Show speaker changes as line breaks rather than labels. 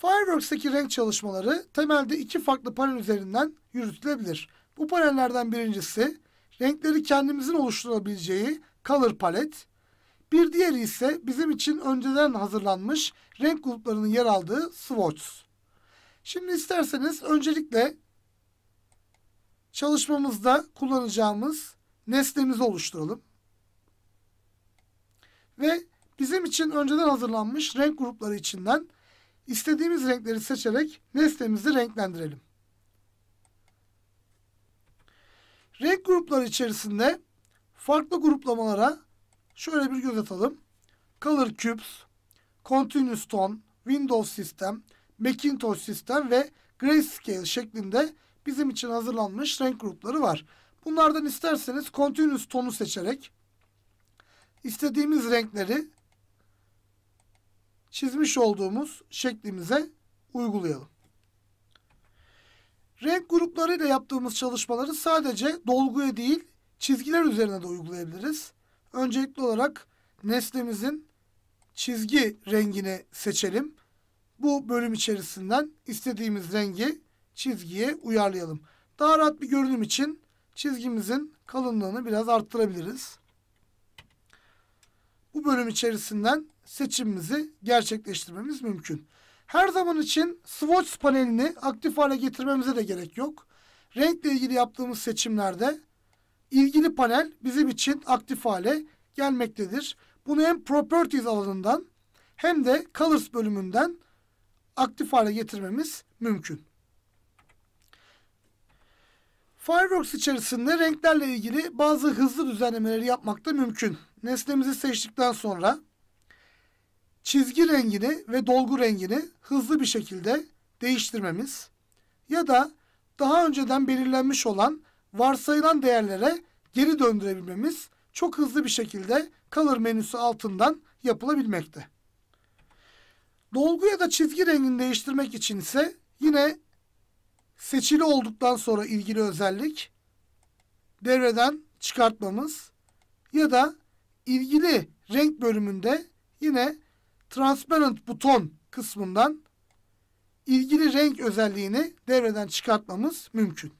Fireworks'taki renk çalışmaları temelde iki farklı panel üzerinden yürütülebilir. Bu panellerden birincisi renkleri kendimizin oluşturabileceği color palet. Bir diğeri ise bizim için önceden hazırlanmış renk gruplarının yer aldığı swatches. Şimdi isterseniz öncelikle çalışmamızda kullanacağımız nesnemizi oluşturalım. Ve bizim için önceden hazırlanmış renk grupları içinden İstediğimiz renkleri seçerek nesnemizi renklendirelim. Renk grupları içerisinde farklı gruplamalara şöyle bir göz atalım. Color Cubes, Continuous Tone, Windows System, Macintosh System ve Grayscale şeklinde bizim için hazırlanmış renk grupları var. Bunlardan isterseniz Continuous Tone'u seçerek istediğimiz renkleri çizmiş olduğumuz şeklimize uygulayalım. Renk gruplarıyla yaptığımız çalışmaları sadece dolguya değil çizgiler üzerine de uygulayabiliriz. Öncelikli olarak nesnemizin çizgi rengini seçelim. Bu bölüm içerisinden istediğimiz rengi çizgiye uyarlayalım. Daha rahat bir görünüm için çizgimizin kalınlığını biraz arttırabiliriz. Bu bölüm içerisinden seçimimizi gerçekleştirmemiz mümkün. Her zaman için swatch panelini aktif hale getirmemize de gerek yok. Renkle ilgili yaptığımız seçimlerde ilgili panel bizim için aktif hale gelmektedir. Bunu hem properties alanından hem de colors bölümünden aktif hale getirmemiz mümkün. Fireworks içerisinde renklerle ilgili bazı hızlı düzenlemeleri yapmak da mümkün. Nesnemizi seçtikten sonra çizgi rengini ve dolgu rengini hızlı bir şekilde değiştirmemiz ya da daha önceden belirlenmiş olan varsayılan değerlere geri döndürebilmemiz çok hızlı bir şekilde Color menüsü altından yapılabilmekte. Dolgu ya da çizgi rengini değiştirmek için ise yine seçili olduktan sonra ilgili özellik devreden çıkartmamız ya da ilgili renk bölümünde yine transparent buton kısmından ilgili renk özelliğini devreden çıkartmamız mümkün.